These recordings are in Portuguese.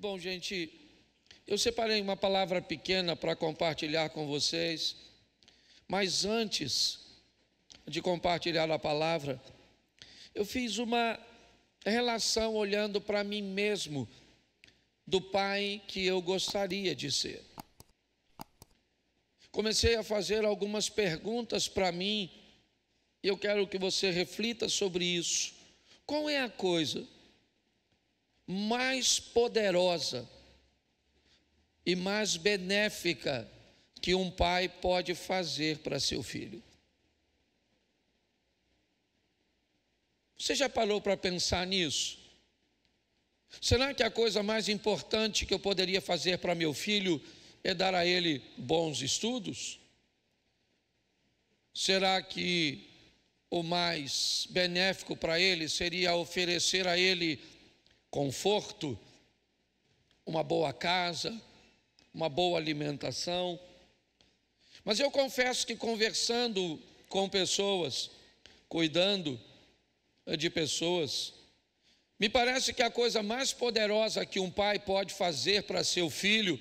Bom, gente, eu separei uma palavra pequena para compartilhar com vocês, mas antes de compartilhar a palavra, eu fiz uma relação olhando para mim mesmo, do pai que eu gostaria de ser. Comecei a fazer algumas perguntas para mim, e eu quero que você reflita sobre isso. Qual é a coisa mais poderosa e mais benéfica que um pai pode fazer para seu filho. Você já parou para pensar nisso? Será que a coisa mais importante que eu poderia fazer para meu filho é dar a ele bons estudos? Será que o mais benéfico para ele seria oferecer a ele conforto, uma boa casa, uma boa alimentação. Mas eu confesso que conversando com pessoas, cuidando eh, de pessoas, me parece que a coisa mais poderosa que um pai pode fazer para seu filho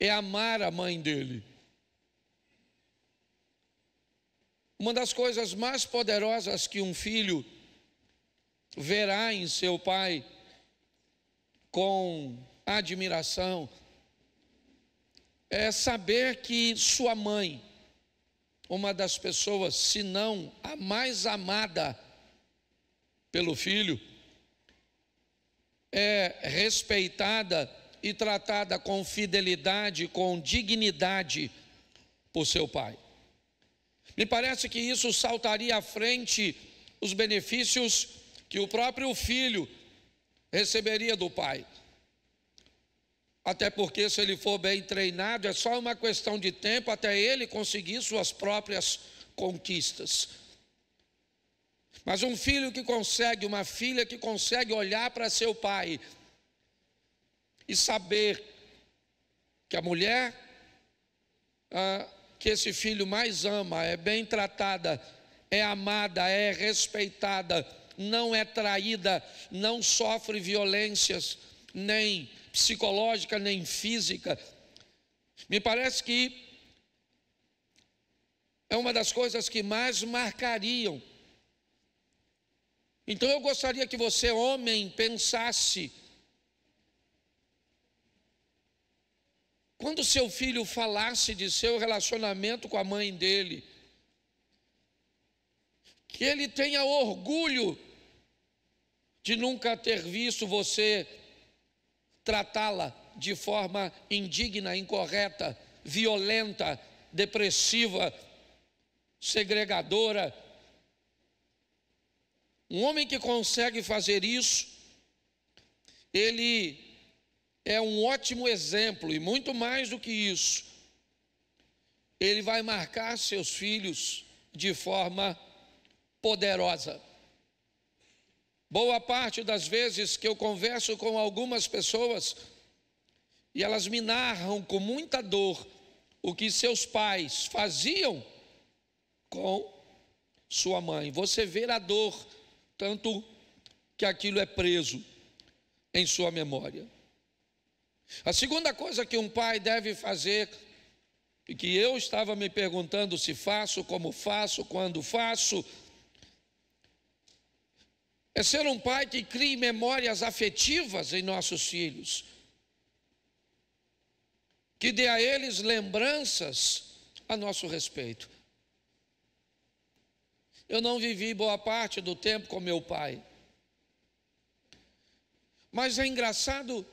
é amar a mãe dele. Uma das coisas mais poderosas que um filho verá em seu pai com admiração é saber que sua mãe, uma das pessoas, se não a mais amada pelo filho, é respeitada e tratada com fidelidade, com dignidade por seu pai. Me parece que isso saltaria à frente os benefícios que o próprio filho receberia do pai. Até porque, se ele for bem treinado, é só uma questão de tempo até ele conseguir suas próprias conquistas. Mas um filho que consegue, uma filha que consegue olhar para seu pai e saber que a mulher ah, que esse filho mais ama é bem tratada, é amada, é respeitada não é traída, não sofre violências, nem psicológica, nem física. Me parece que é uma das coisas que mais marcariam. Então eu gostaria que você, homem, pensasse. Quando seu filho falasse de seu relacionamento com a mãe dele, que ele tenha orgulho de nunca ter visto você tratá-la de forma indigna, incorreta, violenta, depressiva, segregadora. Um homem que consegue fazer isso, ele é um ótimo exemplo, e muito mais do que isso, ele vai marcar seus filhos de forma poderosa. Boa parte das vezes que eu converso com algumas pessoas e elas me narram com muita dor o que seus pais faziam com sua mãe. Você vê a dor, tanto que aquilo é preso em sua memória. A segunda coisa que um pai deve fazer, e que eu estava me perguntando se faço, como faço, quando faço, é ser um pai que crie memórias afetivas em nossos filhos, que dê a eles lembranças a nosso respeito. Eu não vivi boa parte do tempo com meu pai. Mas é engraçado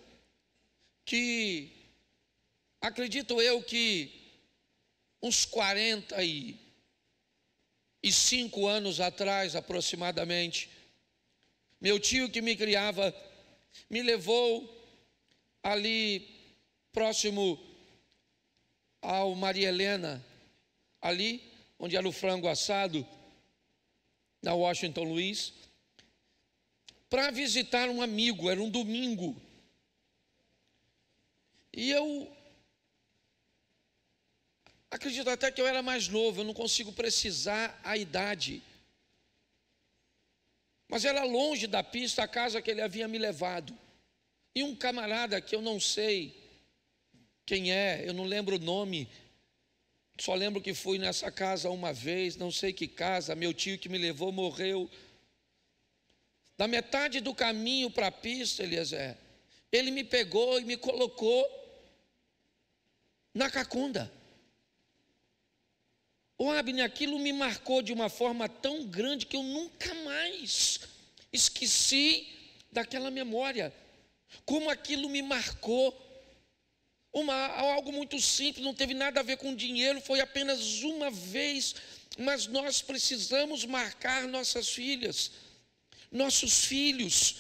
que acredito eu que uns 45 anos atrás aproximadamente, meu tio que me criava me levou ali próximo ao Maria Helena, ali onde era o frango assado, na Washington Luiz, para visitar um amigo, era um domingo. E eu acredito até que eu era mais novo, eu não consigo precisar a idade. Mas era longe da pista a casa que ele havia me levado. E um camarada que eu não sei quem é, eu não lembro o nome, só lembro que fui nessa casa uma vez, não sei que casa, meu tio que me levou morreu. Na metade do caminho para a pista, Eliezer, ele me pegou e me colocou na cacunda. Ô Abner, aquilo me marcou de uma forma tão grande que eu nunca mais esqueci daquela memória. Como aquilo me marcou. Uma, algo muito simples, não teve nada a ver com dinheiro, foi apenas uma vez. Mas nós precisamos marcar nossas filhas, nossos filhos,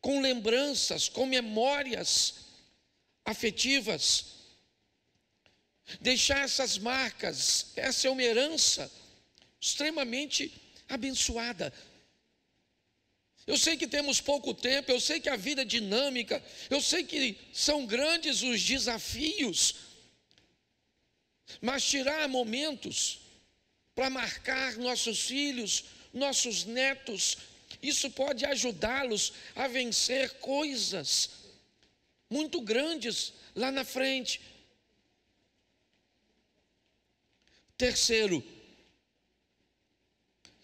com lembranças, com memórias afetivas deixar essas marcas. Essa é uma herança extremamente abençoada. Eu sei que temos pouco tempo, eu sei que a vida é dinâmica, eu sei que são grandes os desafios, mas tirar momentos para marcar nossos filhos, nossos netos, isso pode ajudá-los a vencer coisas muito grandes lá na frente. Terceiro,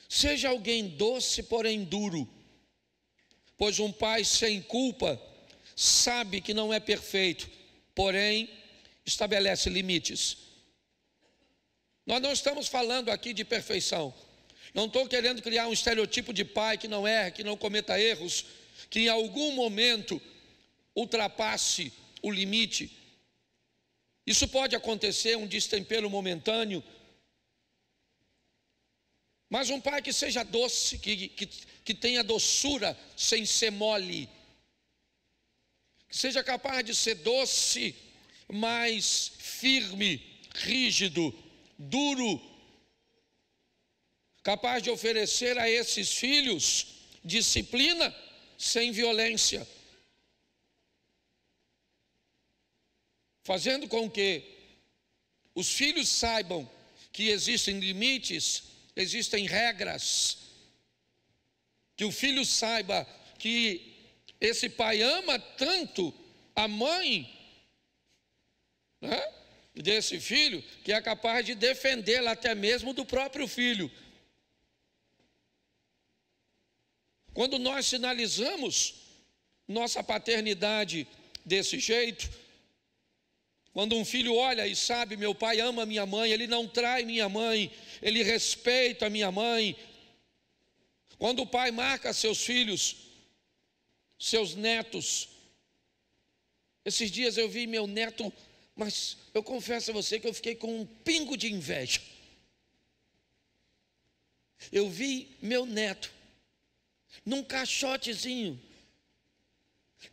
seja alguém doce, porém duro, pois um pai sem culpa sabe que não é perfeito, porém estabelece limites. Nós não estamos falando aqui de perfeição. Não estou querendo criar um estereotipo de pai que não erra, que não cometa erros, que em algum momento ultrapasse o limite. Isso pode acontecer, um destempero momentâneo, mas um pai que seja doce, que, que, que tenha doçura sem ser mole, que seja capaz de ser doce, mas firme, rígido, duro, capaz de oferecer a esses filhos disciplina sem violência, fazendo com que os filhos saibam que existem limites existem regras. Que o filho saiba que esse pai ama tanto a mãe né, desse filho que é capaz de defendê-la até mesmo do próprio filho. Quando nós sinalizamos nossa paternidade desse jeito, quando um filho olha e sabe, meu pai ama minha mãe, ele não trai minha mãe, ele respeita minha mãe. Quando o pai marca seus filhos, seus netos. Esses dias eu vi meu neto, mas eu confesso a você que eu fiquei com um pingo de inveja. Eu vi meu neto num caixotezinho,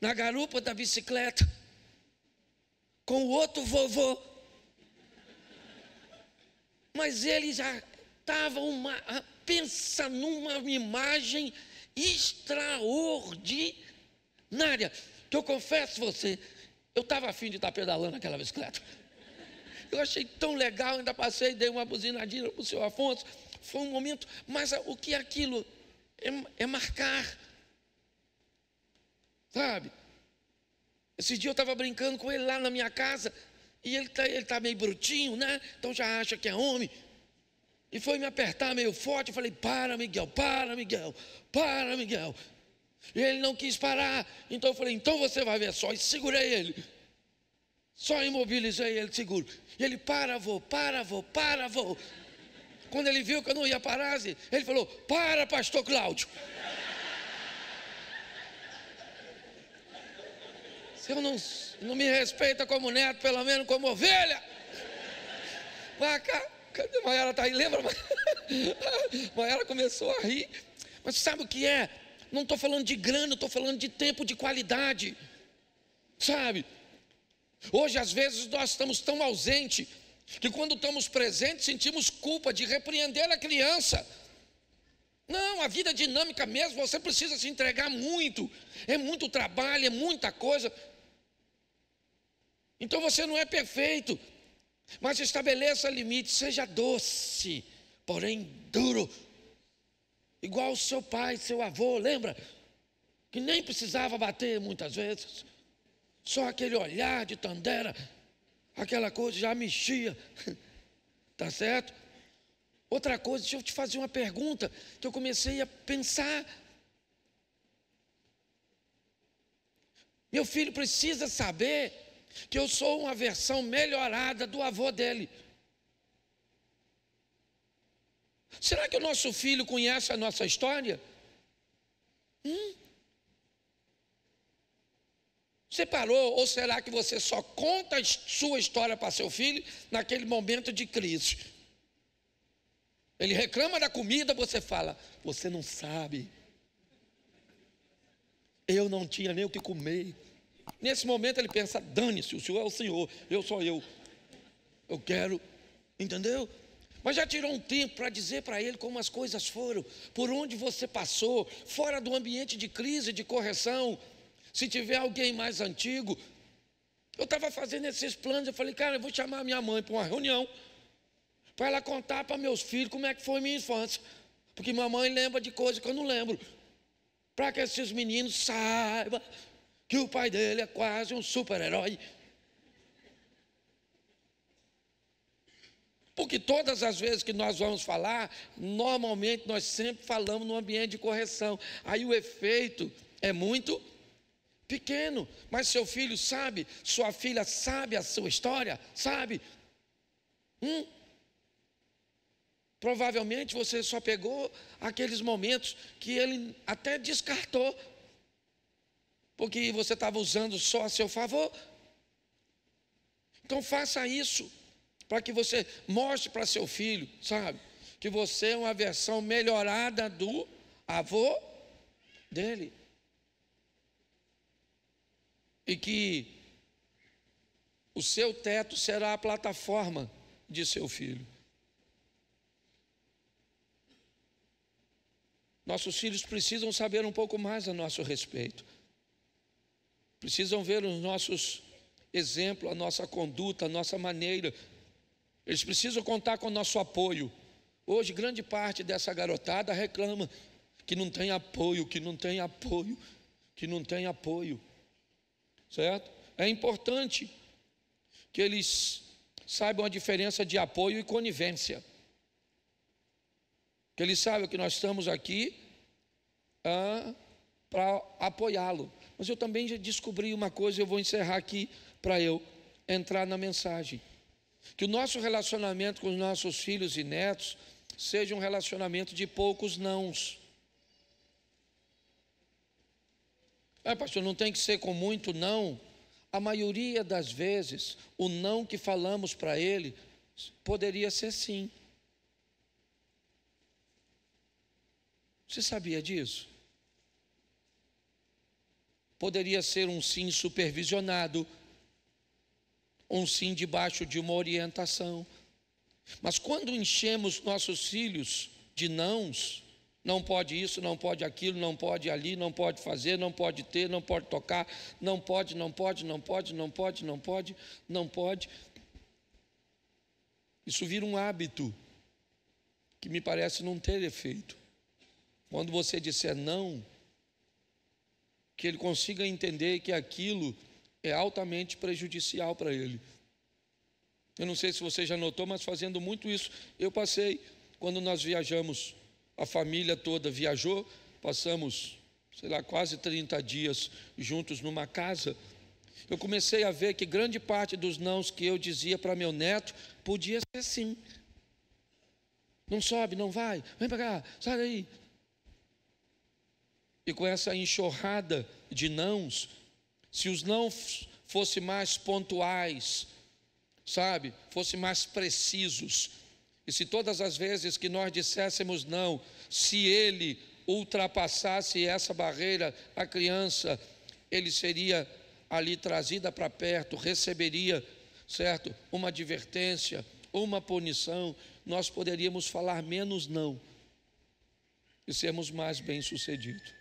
na garupa da bicicleta com o outro vovô. Mas ele já estava uma. Pensa numa imagem extraordinária. Que eu confesso você, eu estava afim de estar pedalando aquela bicicleta. Eu achei tão legal, ainda passei, dei uma buzinadinha para o senhor Afonso. Foi um momento, mas o que é aquilo é, é marcar. Sabe? Esse dia eu estava brincando com ele lá na minha casa e ele está ele tá meio brutinho, né? Então já acha que é homem. E foi me apertar meio forte. Eu falei: Para, Miguel, para, Miguel, para, Miguel. E ele não quis parar. Então eu falei: Então você vai ver só. E segurei ele. Só imobilizei ele seguro. E ele: Para, vou, para, vou, para, vou. Quando ele viu que eu não ia parar, assim, ele falou: Para, pastor Cláudio. eu não, não me respeita como neto, pelo menos como ovelha. Maca, cadê Maiara? Tá aí, lembra? Maiara começou a rir. Mas sabe o que é? Não estou falando de grana, estou falando de tempo de qualidade. Sabe? Hoje, às vezes, nós estamos tão ausentes que quando estamos presentes sentimos culpa de repreender a criança. Não, a vida é dinâmica mesmo, você precisa se entregar muito. É muito trabalho, é muita coisa. Então você não é perfeito, mas estabeleça limites, seja doce, porém duro, igual o seu pai, seu avô, lembra? Que nem precisava bater muitas vezes, só aquele olhar de tandera, aquela coisa já mexia, tá certo? Outra coisa, deixa eu te fazer uma pergunta que eu comecei a pensar. Meu filho precisa saber que eu sou uma versão melhorada do avô dele. Será que o nosso filho conhece a nossa história? Hum? Você parou, ou será que você só conta a sua história para seu filho naquele momento de crise? Ele reclama da comida, você fala, você não sabe. Eu não tinha nem o que comer. Nesse momento ele pensa: dane-se, o senhor é o senhor, eu sou eu. Eu quero, entendeu? Mas já tirou um tempo para dizer para ele como as coisas foram, por onde você passou, fora do ambiente de crise, de correção. Se tiver alguém mais antigo, eu estava fazendo esses planos, eu falei, cara, eu vou chamar minha mãe para uma reunião, para ela contar para meus filhos como é que foi minha infância. Porque mamãe lembra de coisas que eu não lembro. Para que esses meninos saibam que o pai dele é quase um super-herói. Porque todas as vezes que nós vamos falar, normalmente nós sempre falamos no ambiente de correção. Aí o efeito é muito pequeno. Mas seu filho sabe, sua filha sabe a sua história, sabe? Hum? Provavelmente você só pegou aqueles momentos que ele até descartou porque você estava usando só a seu favor. Então faça isso, para que você mostre para seu filho, sabe, que você é uma versão melhorada do avô dele. E que o seu teto será a plataforma de seu filho. Nossos filhos precisam saber um pouco mais a nosso respeito precisam ver os nossos exemplos, a nossa conduta, a nossa maneira. Eles precisam contar com o nosso apoio. Hoje, grande parte dessa garotada reclama que não tem apoio, que não tem apoio, que não tem apoio. Certo? É importante que eles saibam a diferença de apoio e conivência. Que eles saibam que nós estamos aqui ah, para apoiá-lo. Mas eu também já descobri uma coisa, eu vou encerrar aqui para eu entrar na mensagem. Que o nosso relacionamento com os nossos filhos e netos seja um relacionamento de poucos nãos. Ah, pastor, não tem que ser com muito não. A maioria das vezes, o não que falamos para ele poderia ser sim. Você sabia disso? poderia ser um sim supervisionado, um sim debaixo de uma orientação. Mas quando enchemos nossos filhos de nãos, não pode isso, não pode aquilo, não pode ali, não pode fazer, não pode ter, não pode tocar, não pode, não pode, não pode, não pode, não pode, não pode. Isso vira um hábito que me parece não ter efeito. Quando você disser não, que ele consiga entender que aquilo é altamente prejudicial para ele. Eu não sei se você já notou, mas fazendo muito isso, eu passei, quando nós viajamos, a família toda viajou, passamos, sei lá, quase 30 dias juntos numa casa. Eu comecei a ver que grande parte dos nãos que eu dizia para meu neto podia ser sim. Não sobe, não vai, vem para cá, sai daí, e com essa enxurrada de nãos, se os não fossem mais pontuais, sabe, fossem mais precisos, e se todas as vezes que nós disséssemos não, se ele ultrapassasse essa barreira, a criança, ele seria ali trazida para perto, receberia, certo, uma advertência, uma punição, nós poderíamos falar menos não e sermos mais bem-sucedidos.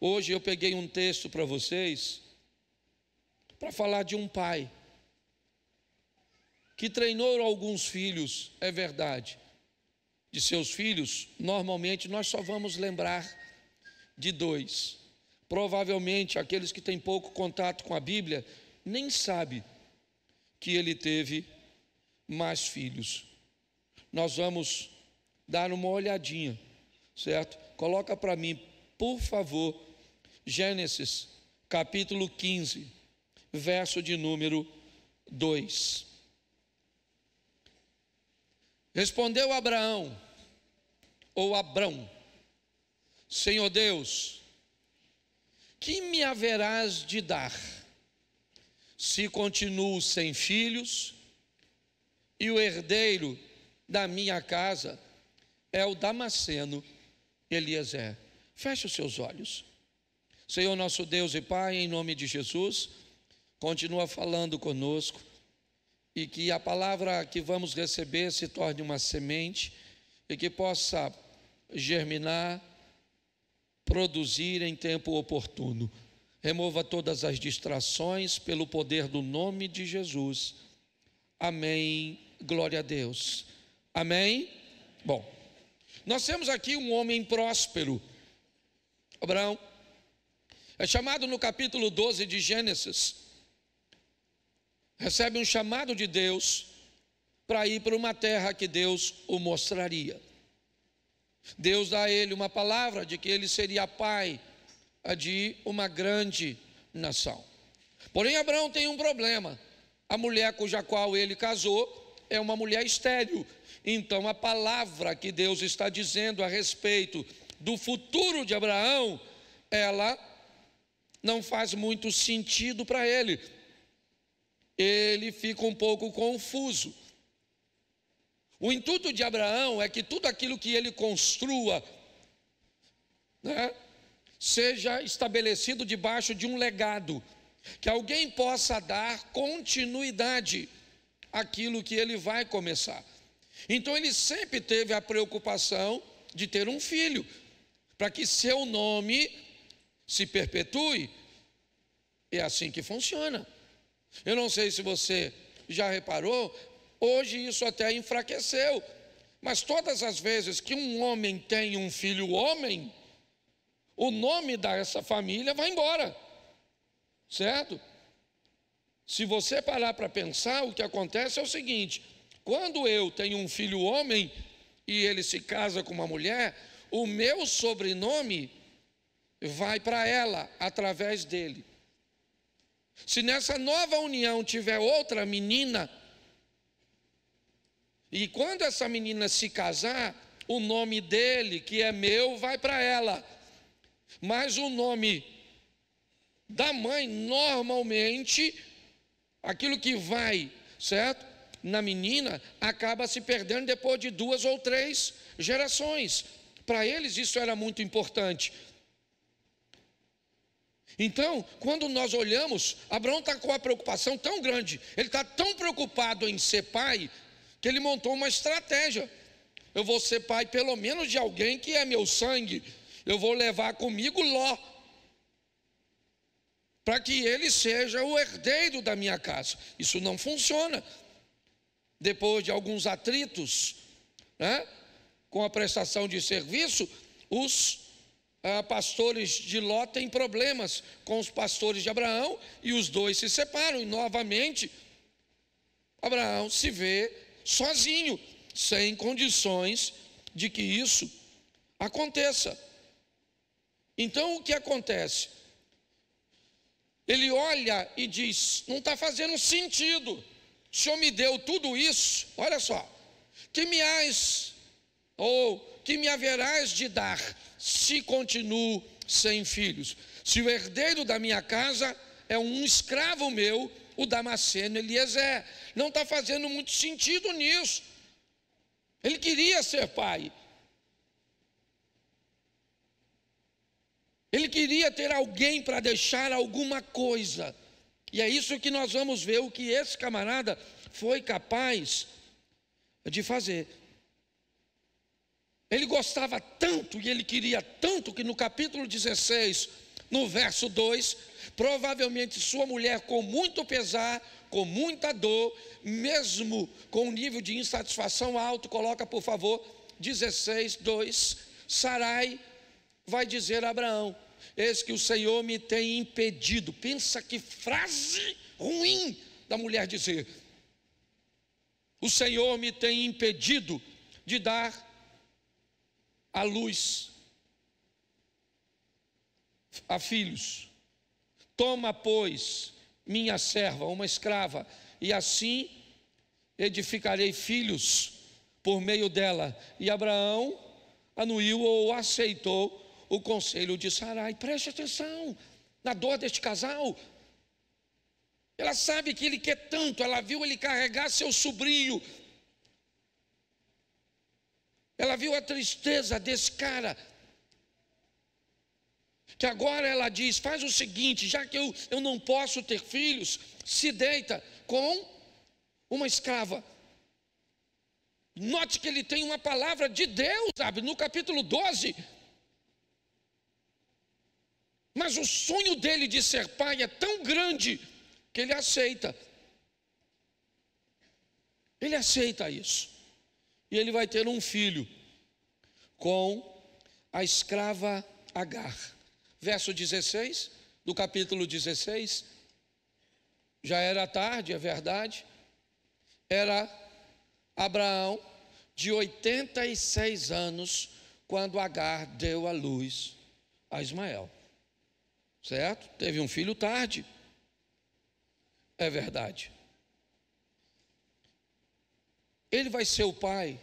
Hoje eu peguei um texto para vocês para falar de um pai que treinou alguns filhos, é verdade, de seus filhos. Normalmente nós só vamos lembrar de dois. Provavelmente aqueles que têm pouco contato com a Bíblia nem sabe que ele teve mais filhos. Nós vamos dar uma olhadinha, certo? Coloca para mim por favor, Gênesis capítulo 15, verso de número 2. Respondeu Abraão, ou Abrão, Senhor Deus, que me haverás de dar se continuo sem filhos e o herdeiro da minha casa é o Damasceno Eliezer? Feche os seus olhos. Senhor nosso Deus e Pai, em nome de Jesus, continua falando conosco e que a palavra que vamos receber se torne uma semente e que possa germinar, produzir em tempo oportuno. Remova todas as distrações pelo poder do nome de Jesus. Amém. Glória a Deus. Amém? Bom, nós temos aqui um homem próspero Abraão. É chamado no capítulo 12 de Gênesis. Recebe um chamado de Deus para ir para uma terra que Deus o mostraria. Deus dá a ele uma palavra de que ele seria pai de uma grande nação. Porém, Abraão tem um problema. A mulher cuja qual ele casou é uma mulher estéril. Então, a palavra que Deus está dizendo a respeito do futuro de Abraão, ela não faz muito sentido para ele. Ele fica um pouco confuso. O intuito de Abraão é que tudo aquilo que ele construa né, seja estabelecido debaixo de um legado, que alguém possa dar continuidade àquilo que ele vai começar. Então ele sempre teve a preocupação de ter um filho para que seu nome se perpetue. É assim que funciona. Eu não sei se você já reparou, hoje isso até enfraqueceu, mas todas as vezes que um homem tem um filho homem, o nome dessa família vai embora, certo? Se você parar para pensar, o que acontece é o seguinte: quando eu tenho um filho homem e ele se casa com uma mulher, o meu sobrenome vai para ela através dele. Se nessa nova união tiver outra menina, e quando essa menina se casar, o nome dele, que é meu, vai para ela. Mas o nome da mãe, normalmente, aquilo que vai, certo? Na menina, acaba se perdendo depois de duas ou três gerações. Para eles isso era muito importante. Então, quando nós olhamos, Abraão está com a preocupação tão grande, ele está tão preocupado em ser pai, que ele montou uma estratégia. Eu vou ser pai pelo menos de alguém que é meu sangue, eu vou levar comigo Ló, para que ele seja o herdeiro da minha casa. Isso não funciona. Depois de alguns atritos, né? com a prestação de serviço, os ah, pastores de Ló têm problemas com os pastores de Abraão e os dois se separam. E novamente, Abraão se vê sozinho, sem condições de que isso aconteça. Então o que acontece? Ele olha e diz: não está fazendo sentido. O Senhor me deu tudo isso, olha só, que me has ou que me haverás de dar se continuo sem filhos? Se o herdeiro da minha casa é um escravo meu, o Damasceno Eliezer. Não está fazendo muito sentido nisso. Ele queria ser pai. Ele queria ter alguém para deixar alguma coisa. E é isso que nós vamos ver o que esse camarada foi capaz de fazer. Ele gostava tanto e ele queria tanto que no capítulo 16, no verso 2, provavelmente sua mulher, com muito pesar, com muita dor, mesmo com um nível de insatisfação alto, coloca por favor 16, 2, Sarai vai dizer a Abraão: Eis que o Senhor me tem impedido. Pensa que frase ruim da mulher dizer: O Senhor me tem impedido de dar a luz a filhos. Toma, pois, minha serva, uma escrava, e assim edificarei filhos por meio dela. E Abraão anuiu ou aceitou o conselho de Sarai. Preste atenção na dor deste casal. Ela sabe que ele quer tanto, ela viu ele carregar seu sobrinho ela viu a tristeza desse cara. Que agora ela diz: faz o seguinte, já que eu, eu não posso ter filhos, se deita com uma escrava. Note que ele tem uma palavra de Deus, sabe, no capítulo 12. Mas o sonho dele de ser pai é tão grande que ele aceita. Ele aceita isso e ele vai ter um filho com a escrava Agar. Verso 16 do capítulo 16. Já era tarde, é verdade. Era Abraão de 86 anos quando Agar deu à luz a Ismael. Certo? Teve um filho tarde. É verdade. Ele vai ser o pai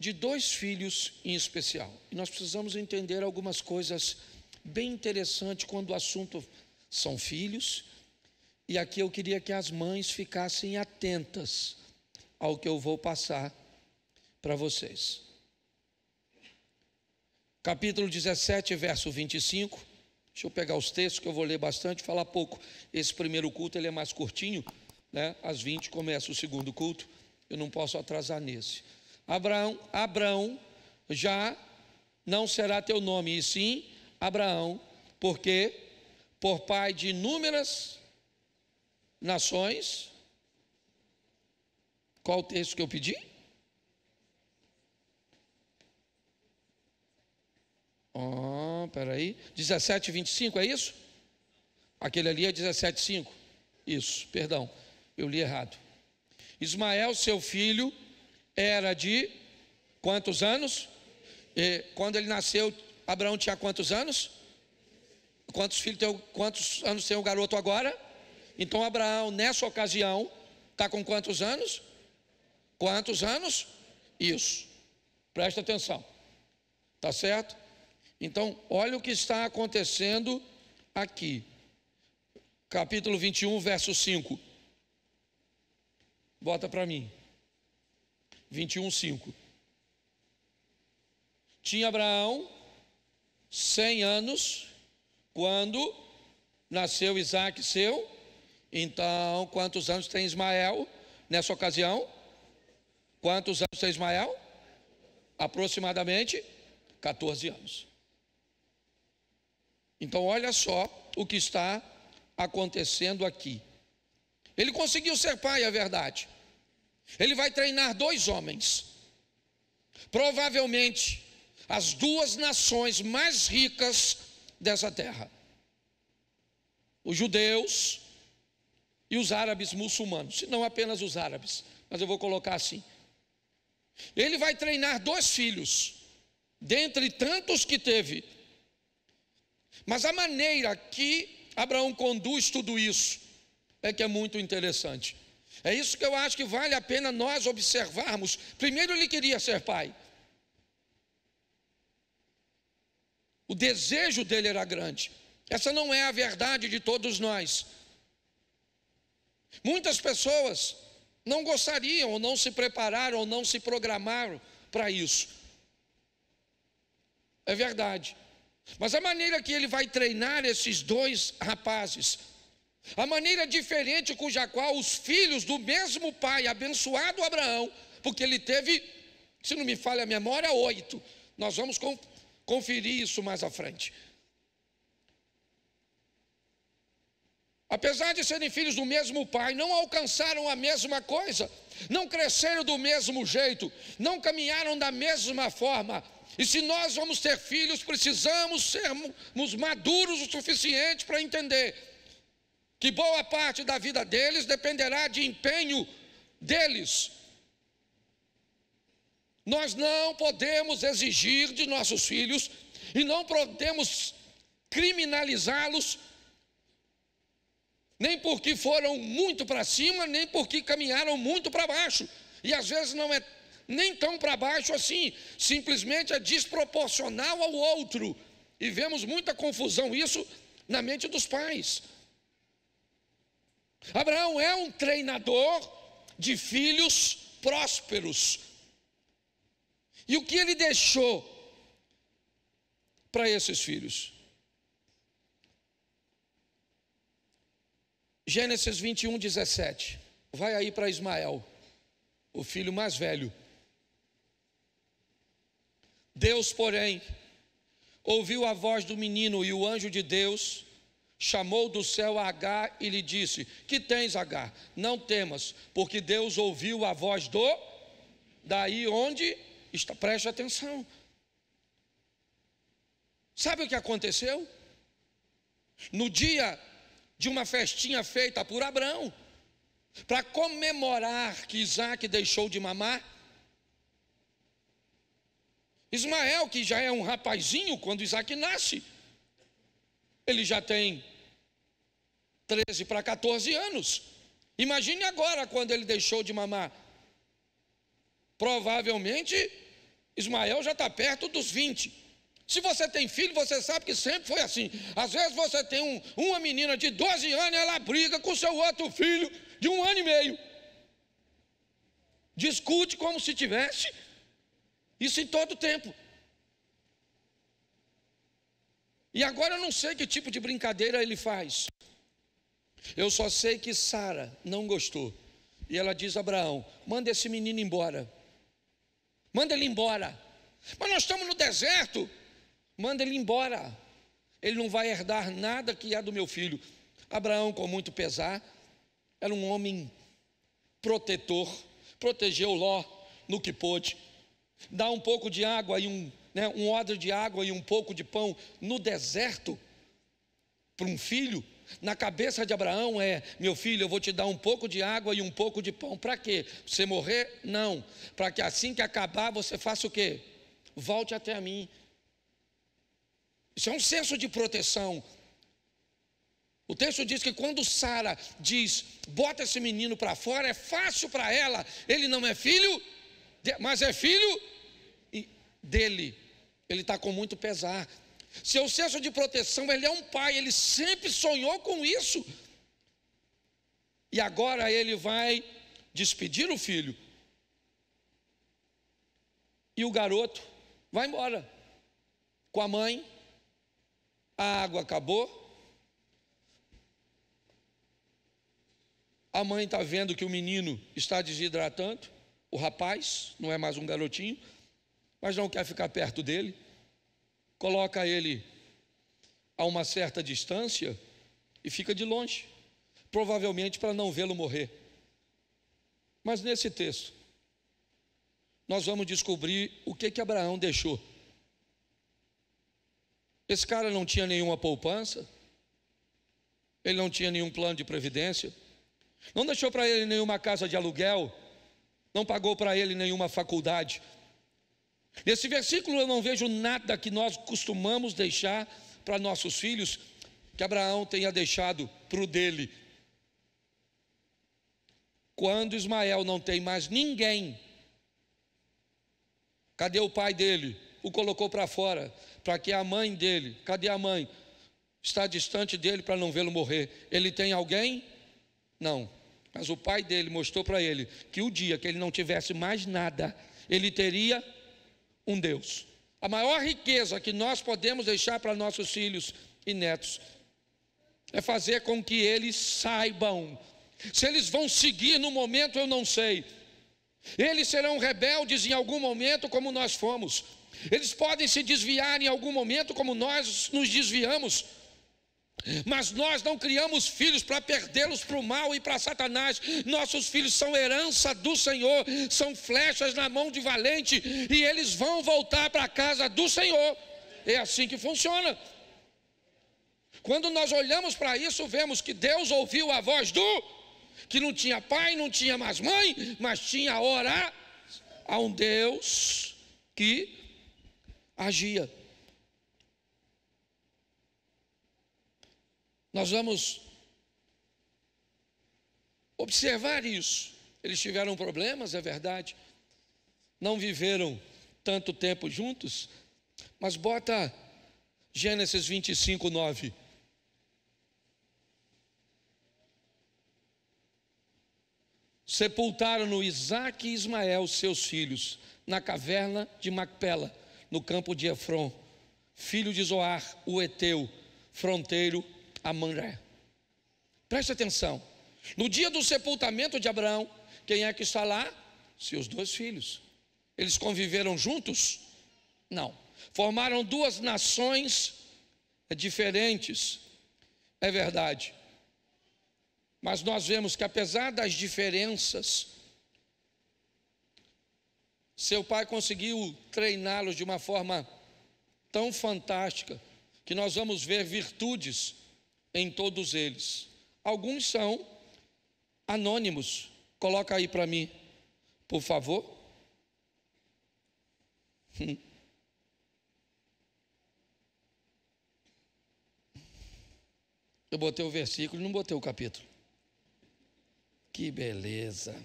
de dois filhos em especial. E nós precisamos entender algumas coisas bem interessantes quando o assunto são filhos. E aqui eu queria que as mães ficassem atentas ao que eu vou passar para vocês. Capítulo 17, verso 25. Deixa eu pegar os textos que eu vou ler bastante, falar pouco. Esse primeiro culto ele é mais curtinho, né? Às 20 começa o segundo culto. Eu não posso atrasar nesse. Abraão, Abraão já não será teu nome, e sim Abraão, porque por pai de inúmeras nações. Qual o texto que eu pedi? Oh, peraí. 17, 25, é isso? Aquele ali é 17, 5. Isso, perdão, eu li errado. Ismael, seu filho, era de quantos anos? E quando ele nasceu, Abraão tinha quantos anos? Quantos, filhos tem, quantos anos tem o garoto agora? Então Abraão, nessa ocasião, está com quantos anos? Quantos anos? Isso. Presta atenção. Tá certo? Então, olha o que está acontecendo aqui. Capítulo 21, verso 5. Bota para mim. 21,5. Tinha Abraão 100 anos quando nasceu Isaac, seu. Então, quantos anos tem Ismael nessa ocasião? Quantos anos tem Ismael? Aproximadamente 14 anos. Então, olha só o que está acontecendo aqui. Ele conseguiu ser pai, é verdade. Ele vai treinar dois homens. Provavelmente as duas nações mais ricas dessa terra: os judeus e os árabes muçulmanos, se não apenas os árabes, mas eu vou colocar assim. Ele vai treinar dois filhos, dentre tantos que teve. Mas a maneira que Abraão conduz tudo isso é que é muito interessante. É isso que eu acho que vale a pena nós observarmos. Primeiro, ele queria ser pai. O desejo dele era grande. Essa não é a verdade de todos nós. Muitas pessoas não gostariam, ou não se prepararam, ou não se programaram para isso. É verdade. Mas a maneira que ele vai treinar esses dois rapazes a maneira diferente cuja qual os filhos do mesmo pai, abençoado Abraão, porque ele teve, se não me falha a memória, oito. Nós vamos conferir isso mais à frente. Apesar de serem filhos do mesmo pai, não alcançaram a mesma coisa, não cresceram do mesmo jeito, não caminharam da mesma forma. E se nós vamos ter filhos, precisamos sermos maduros o suficiente para entender que boa parte da vida deles dependerá de empenho deles. Nós não podemos exigir de nossos filhos e não podemos criminalizá-los, nem porque foram muito para cima, nem porque caminharam muito para baixo. E às vezes não é nem tão para baixo assim, simplesmente é desproporcional ao outro. E vemos muita confusão isso na mente dos pais. Abraão é um treinador de filhos prósperos. E o que ele deixou para esses filhos? Gênesis 21, 17. Vai aí para Ismael, o filho mais velho. Deus, porém, ouviu a voz do menino e o anjo de Deus chamou do céu a Agar e lhe disse: Que tens, Agar? Não temas, porque Deus ouviu a voz do. Daí onde está, preste atenção. Sabe o que aconteceu? No dia de uma festinha feita por Abraão, para comemorar que Isaac deixou de mamar, Ismael, que já é um rapazinho quando Isaac nasce, ele já tem 13 para 14 anos. Imagine agora quando ele deixou de mamar. Provavelmente Ismael já está perto dos 20. Se você tem filho, você sabe que sempre foi assim. Às vezes você tem um, uma menina de 12 anos, e ela briga com seu outro filho de um ano e meio. Discute como se tivesse. Isso em todo tempo. E agora eu não sei que tipo de brincadeira ele faz. Eu só sei que Sara não gostou. E ela diz a Abraão: manda esse menino embora. Manda ele embora. Mas nós estamos no deserto. Manda ele embora. Ele não vai herdar nada que é do meu filho. Abraão, com muito pesar, era um homem protetor, protegeu Ló no que pôde. Dá um pouco de água e um, né, um odre de água e um pouco de pão no deserto para um filho na cabeça de Abraão é: meu filho, eu vou te dar um pouco de água e um pouco de pão. Para quê? Você morrer? Não. Para que assim que acabar você faça o quê? Volte até a mim. Isso é um senso de proteção. O texto diz que quando Sara diz: bota esse menino para fora, é fácil para ela. Ele não é filho, mas é filho dele. Ele está com muito pesar. Seu senso de proteção, ele é um pai, ele sempre sonhou com isso. E agora ele vai despedir o filho. E o garoto vai embora com a mãe. A água acabou. A mãe está vendo que o menino está desidratando. O rapaz, não é mais um garotinho, mas não quer ficar perto dele coloca ele a uma certa distância e fica de longe, provavelmente para não vê-lo morrer. Mas nesse texto, nós vamos descobrir o que que Abraão deixou. Esse cara não tinha nenhuma poupança, ele não tinha nenhum plano de previdência, não deixou para ele nenhuma casa de aluguel, não pagou para ele nenhuma faculdade, Nesse versículo eu não vejo nada que nós costumamos deixar para nossos filhos que Abraão tenha deixado para o dele. Quando Ismael não tem mais ninguém, cadê o pai dele? O colocou para fora, para que a mãe dele, cadê a mãe? Está distante dele para não vê-lo morrer. Ele tem alguém? Não. Mas o pai dele mostrou para ele que o dia que ele não tivesse mais nada, ele teria um Deus. A maior riqueza que nós podemos deixar para nossos filhos e netos é fazer com que eles saibam. Se eles vão seguir no momento, eu não sei. Eles serão rebeldes em algum momento, como nós fomos. Eles podem se desviar em algum momento, como nós nos desviamos. Mas nós não criamos filhos para perdê-los para o mal e para Satanás. Nossos filhos são herança do Senhor, são flechas na mão de valente e eles vão voltar para a casa do Senhor. É assim que funciona. Quando nós olhamos para isso, vemos que Deus ouviu a voz do que não tinha pai, não tinha mais mãe, mas tinha orar a um Deus que agia. Nós vamos observar isso. Eles tiveram problemas, é verdade. Não viveram tanto tempo juntos, mas bota Gênesis 25, 9. Sepultaram-no Isaac e Ismael, seus filhos, na caverna de Macpela, no campo de Efron, filho de Zoar, o Eteu, fronteiro a Manré. Preste atenção. No dia do sepultamento de Abraão, quem é que está lá? Seus dois filhos. Eles conviveram juntos? Não. Formaram duas nações diferentes. É verdade. Mas nós vemos que apesar das diferenças, seu pai conseguiu treiná-los de uma forma tão fantástica que nós vamos ver virtudes em todos eles. Alguns são anônimos. Coloca aí para mim, por favor. Eu botei o versículo não botei o capítulo. Que beleza.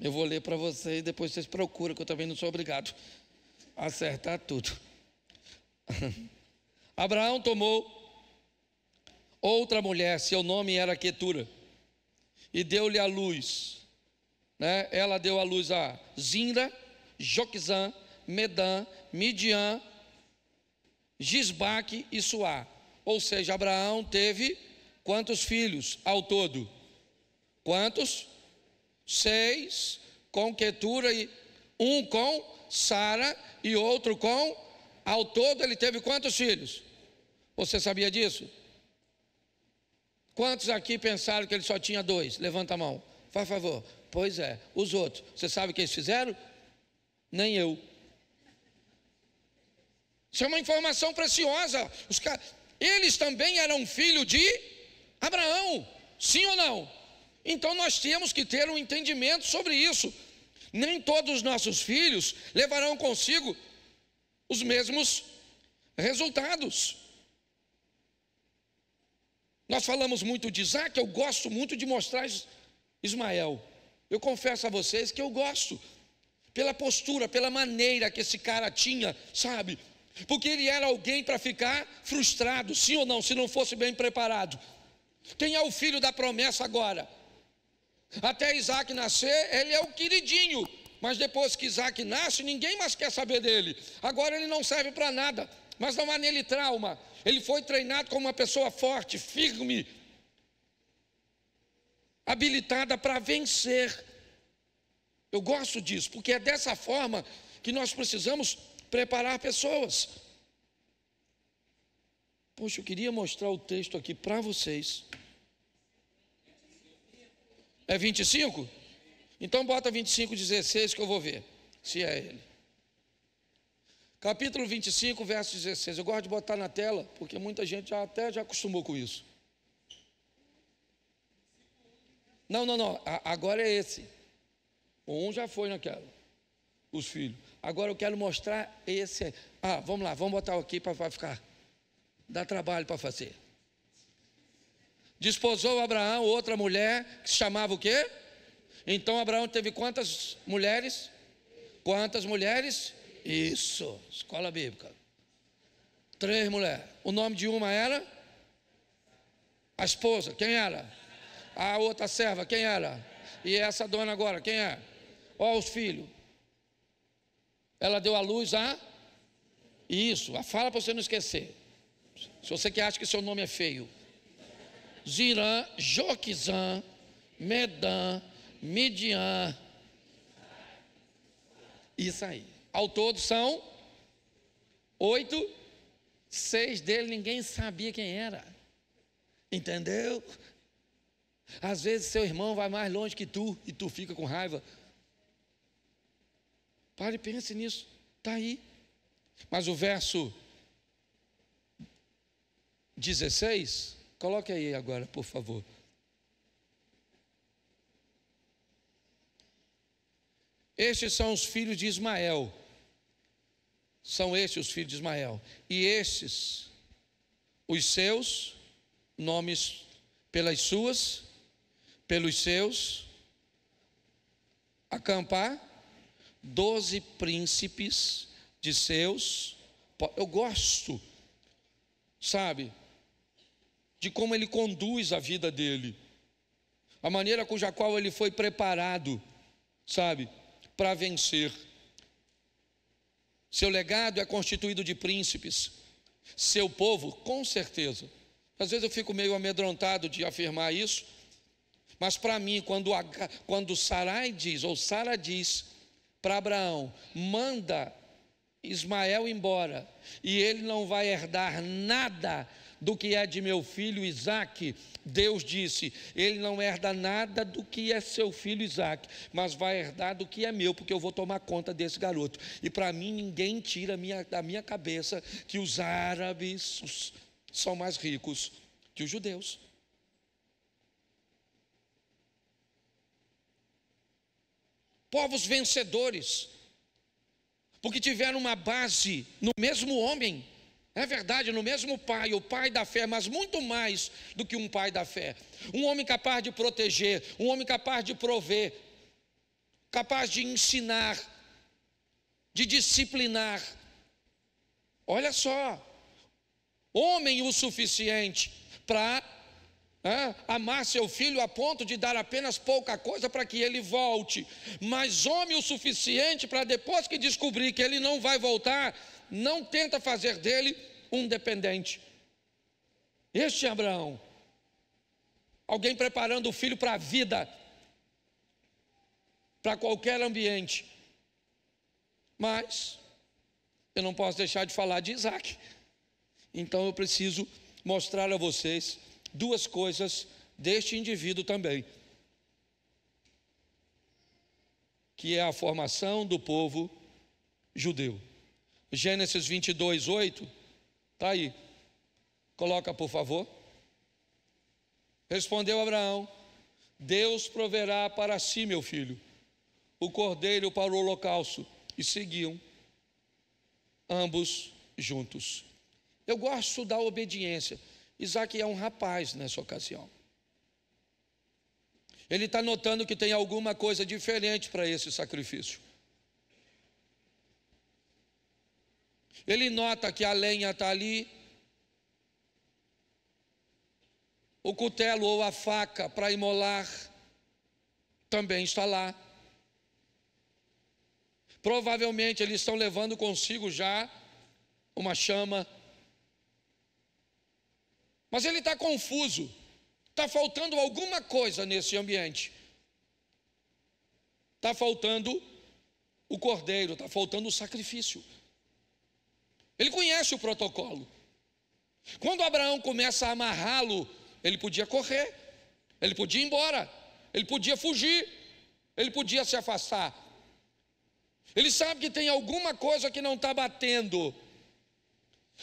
Eu vou ler para vocês e depois vocês procuram, que eu também não sou obrigado a acertar tudo. Abraão tomou outra mulher, seu nome era Quetura, e deu-lhe a luz. Né? Ela deu a luz a Zinda, Joquizã, Medã, Midian, Gisbaque e Suá. Ou seja, Abraão teve quantos filhos ao todo? Quantos? Seis com Quetura e um com Sara e outro com ao todo ele teve quantos filhos? Você sabia disso? Quantos aqui pensaram que ele só tinha dois? Levanta a mão, faz favor. Pois é, os outros, você sabe o que eles fizeram? Nem eu. Isso é uma informação preciosa. Car... Eles também eram filho de Abraão, sim ou não? Então nós temos que ter um entendimento sobre isso. Nem todos os nossos filhos levarão consigo os mesmos resultados. Nós falamos muito de Isaac, eu gosto muito de mostrar Ismael. Eu confesso a vocês que eu gosto, pela postura, pela maneira que esse cara tinha, sabe? Porque ele era alguém para ficar frustrado, sim ou não, se não fosse bem preparado. Quem é o filho da promessa agora? Até Isaac nascer, ele é o queridinho. Mas depois que Isaac nasce, ninguém mais quer saber dele. Agora ele não serve para nada, mas não há nele trauma. Ele foi treinado como uma pessoa forte, firme, habilitada para vencer. Eu gosto disso, porque é dessa forma que nós precisamos preparar pessoas. Poxa, eu queria mostrar o texto aqui para vocês. É 25? Então bota 25, 16 que eu vou ver, se é ele. Capítulo 25, verso 16. Eu gosto de botar na tela, porque muita gente já, até já acostumou com isso. Não, não, não. A, agora é esse. O um já foi naquela. Os filhos. Agora eu quero mostrar esse. Aí. Ah, vamos lá, vamos botar aqui para ficar. Dá trabalho para fazer. Desposou Abraão outra mulher que se chamava o quê? Então Abraão teve quantas mulheres? Quantas mulheres? Isso, escola bíblica. Três mulheres. O nome de uma era? A esposa, quem era? A outra serva, quem era? E essa dona agora, quem é? Ó, os filhos. Ela deu à luz a. Isso, a fala para você não esquecer. Se você que acha que seu nome é feio. Zirã, Joquizan, Medan, Midian aí. Ao todo são oito, seis dele ninguém sabia quem era. Entendeu? Às vezes seu irmão vai mais longe que tu e tu fica com raiva. Pare e pense nisso. Está aí. Mas o verso 16, coloque aí agora, por favor. Estes são os filhos de Ismael. São estes os filhos de Ismael. E estes, os seus nomes, pelas suas, pelos seus, acampar, doze príncipes de seus. Eu gosto, sabe, de como ele conduz a vida dele, a maneira cuja qual ele foi preparado, sabe para vencer. Seu legado é constituído de príncipes. Seu povo, com certeza. Às vezes eu fico meio amedrontado de afirmar isso, mas para mim, quando, a, quando Sarai diz, ou Sara diz para Abraão: manda Ismael embora, e ele não vai herdar nada do que é de meu filho Isaque. Deus disse: Ele não herda nada do que é seu filho Isaque, mas vai herdar do que é meu, porque eu vou tomar conta desse garoto. E para mim, ninguém tira minha, da minha cabeça que os árabes os, são mais ricos que os judeus. Povos vencedores, porque tiveram uma base no mesmo homem. É verdade, no mesmo pai, o pai da fé, mas muito mais do que um pai da fé. Um homem capaz de proteger, um homem capaz de prover, capaz de ensinar, de disciplinar. Olha só, homem o suficiente para é, amar seu filho a ponto de dar apenas pouca coisa para que ele volte, mas homem o suficiente para depois que descobrir que ele não vai voltar, não tenta fazer dele um dependente. Este é Abraão, alguém preparando o filho para a vida, para qualquer ambiente. Mas eu não posso deixar de falar de Isaac. Então eu preciso mostrar a vocês duas coisas deste indivíduo também. Que é a formação do povo judeu. Gênesis 22, 8. Está aí. Coloca, por favor. Respondeu Abraão: Deus proverá para si, meu filho, o cordeiro para o holocausto. E seguiam ambos juntos. Eu gosto da obediência. Isaac é um rapaz nessa ocasião. Ele está notando que tem alguma coisa diferente para esse sacrifício. Ele nota que a lenha está ali, o cutelo ou a faca para imolar também está lá. Provavelmente eles estão levando consigo já uma chama. Mas ele está confuso, está faltando alguma coisa nesse ambiente. Está faltando o cordeiro, está faltando o sacrifício. Ele conhece o protocolo. Quando Abraão começa a amarrá-lo, ele podia correr, ele podia ir embora, ele podia fugir, ele podia se afastar. Ele sabe que tem alguma coisa que não está batendo.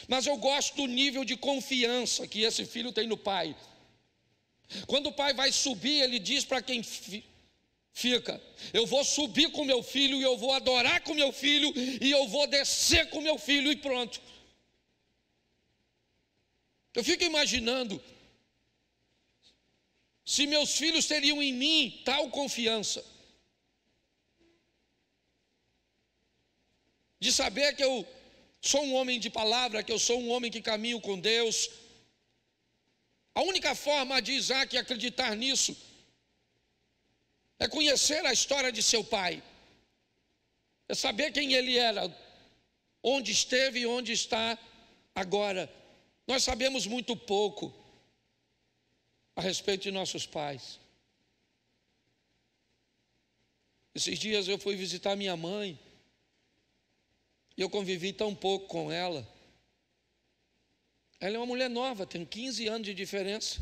Mas eu gosto do nível de confiança que esse filho tem no pai. Quando o pai vai subir, ele diz para quem Fica. Eu vou subir com meu filho, e eu vou adorar com meu filho, e eu vou descer com meu filho, e pronto. Eu fico imaginando se meus filhos teriam em mim tal confiança. De saber que eu sou um homem de palavra, que eu sou um homem que caminho com Deus. A única forma de Isaac acreditar nisso é conhecer a história de seu pai, é saber quem ele era, onde esteve e onde está agora. Nós sabemos muito pouco a respeito de nossos pais. Esses dias eu fui visitar minha mãe e eu convivi tão pouco com ela. Ela é uma mulher nova, tem 15 anos de diferença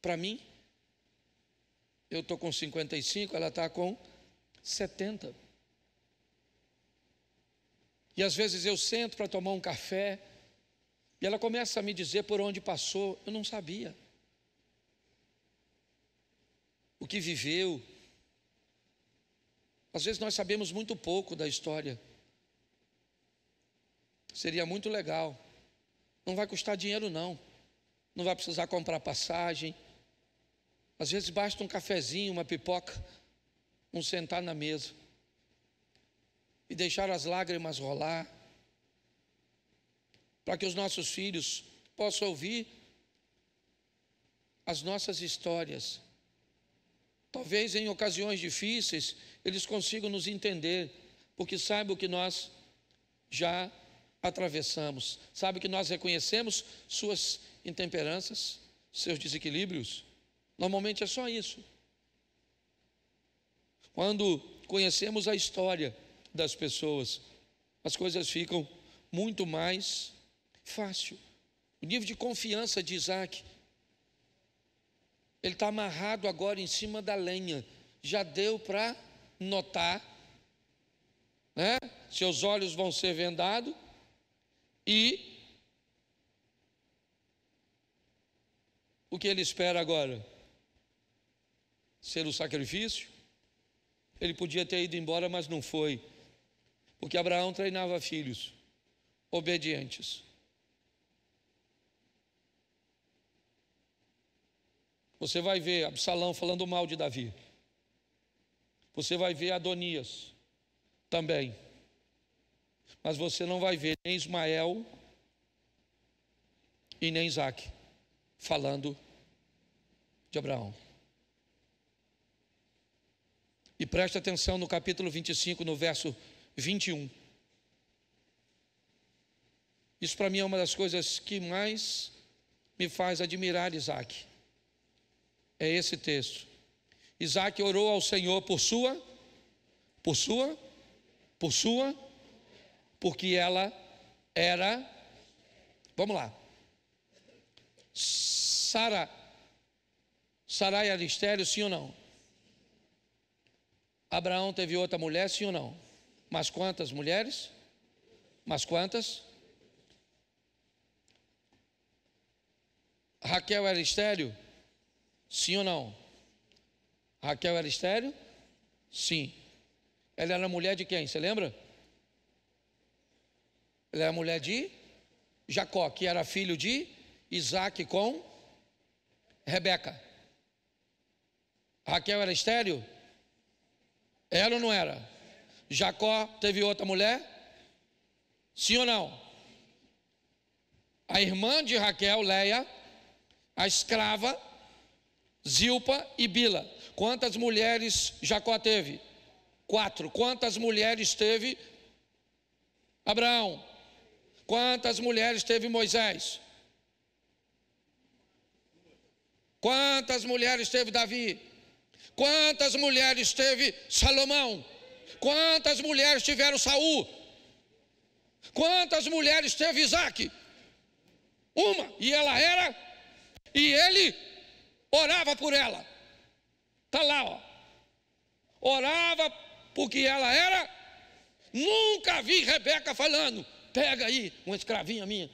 para mim. Eu estou com 55, ela está com 70. E às vezes eu sento para tomar um café e ela começa a me dizer por onde passou. Eu não sabia. O que viveu. Às vezes nós sabemos muito pouco da história. Seria muito legal. Não vai custar dinheiro, não. Não vai precisar comprar passagem, às vezes basta um cafezinho, uma pipoca, um sentar na mesa e deixar as lágrimas rolar, para que os nossos filhos possam ouvir as nossas histórias. Talvez em ocasiões difíceis eles consigam nos entender, porque saibam que nós já atravessamos, sabe que nós reconhecemos suas intemperanças, seus desequilíbrios. Normalmente é só isso. Quando conhecemos a história das pessoas, as coisas ficam muito mais fácil. O nível de confiança de Isaac, ele está amarrado agora em cima da lenha, já deu para notar, né? seus olhos vão ser vendados e o que ele espera agora? ser o sacrifício. Ele podia ter ido embora, mas não foi. Porque Abraão treinava filhos obedientes. Você vai ver Absalão falando mal de Davi. Você vai ver Adonias também. Mas você não vai ver nem Ismael e nem Isaac falando de Abraão. E presta atenção no capítulo 25, no verso 21. Isso para mim é uma das coisas que mais me faz admirar Isaac. É esse texto. Isaac orou ao Senhor por sua, por sua, por sua, porque ela era, vamos lá, Sara, Sarai Aristério, sim ou não? Abraão teve outra mulher, sim ou não? Mas quantas mulheres? Mas quantas? Raquel era estéreo? Sim ou não? Raquel era estéreo? Sim. Ela era mulher de quem? Você lembra? Ela era mulher de Jacó, que era filho de Isaac com Rebeca. Raquel era estéreo? Era ou não era? Jacó teve outra mulher? Sim ou não? A irmã de Raquel, Leia, a escrava, Zilpa e Bila. Quantas mulheres Jacó teve? Quatro. Quantas mulheres teve Abraão? Quantas mulheres teve Moisés? Quantas mulheres teve Davi? Quantas mulheres teve Salomão? Quantas mulheres tiveram Saul? Quantas mulheres teve Isaac? Uma, e ela era, e ele orava por ela. Está lá, ó. Orava porque ela era. Nunca vi Rebeca falando: pega aí uma escravinha minha.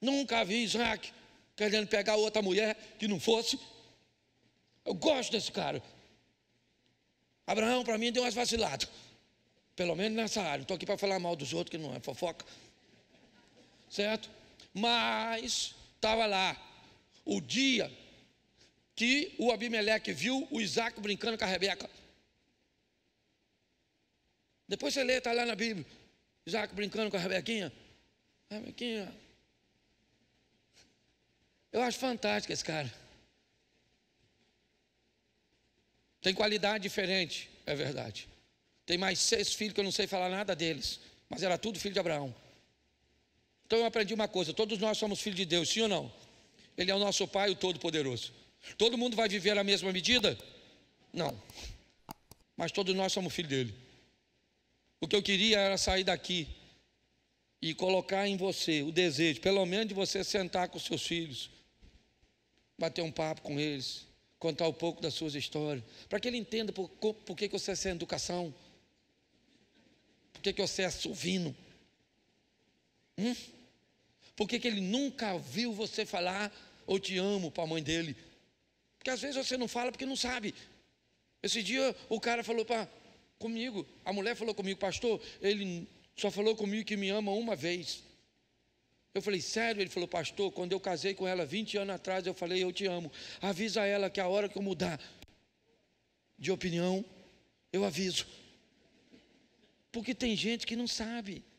Nunca vi Isaac querendo pegar outra mulher que não fosse eu gosto desse cara. Abraão, para mim, deu umas vaciladas. Pelo menos nessa área. Não estou aqui para falar mal dos outros, que não é fofoca. Certo? Mas estava lá o dia que o Abimeleque viu o Isaac brincando com a Rebeca. Depois você lê, está lá na Bíblia. Isaac brincando com a Rebequinha. Rebequinha. Eu acho fantástico esse cara. Tem qualidade diferente, é verdade. Tem mais seis filhos que eu não sei falar nada deles, mas era tudo filho de Abraão. Então eu aprendi uma coisa: todos nós somos filhos de Deus, sim ou não? Ele é o nosso Pai, o Todo-Poderoso. Todo mundo vai viver na mesma medida? Não. Mas todos nós somos filhos dele. O que eu queria era sair daqui e colocar em você o desejo, pelo menos de você sentar com seus filhos, bater um papo com eles, contar um pouco das suas histórias, para que ele entenda por, por que, que você é sem educação, por que, que você é suvino, hum? por que, que ele nunca viu você falar eu te amo para a mãe dele, porque às vezes você não fala porque não sabe. Esse dia o cara falou para comigo, a mulher falou comigo, pastor, ele só falou comigo que me ama uma vez. Eu falei, sério? Ele falou, pastor, quando eu casei com ela 20 anos atrás, eu falei, eu te amo. Avisa ela que a hora que eu mudar de opinião, eu aviso. Porque tem gente que não sabe.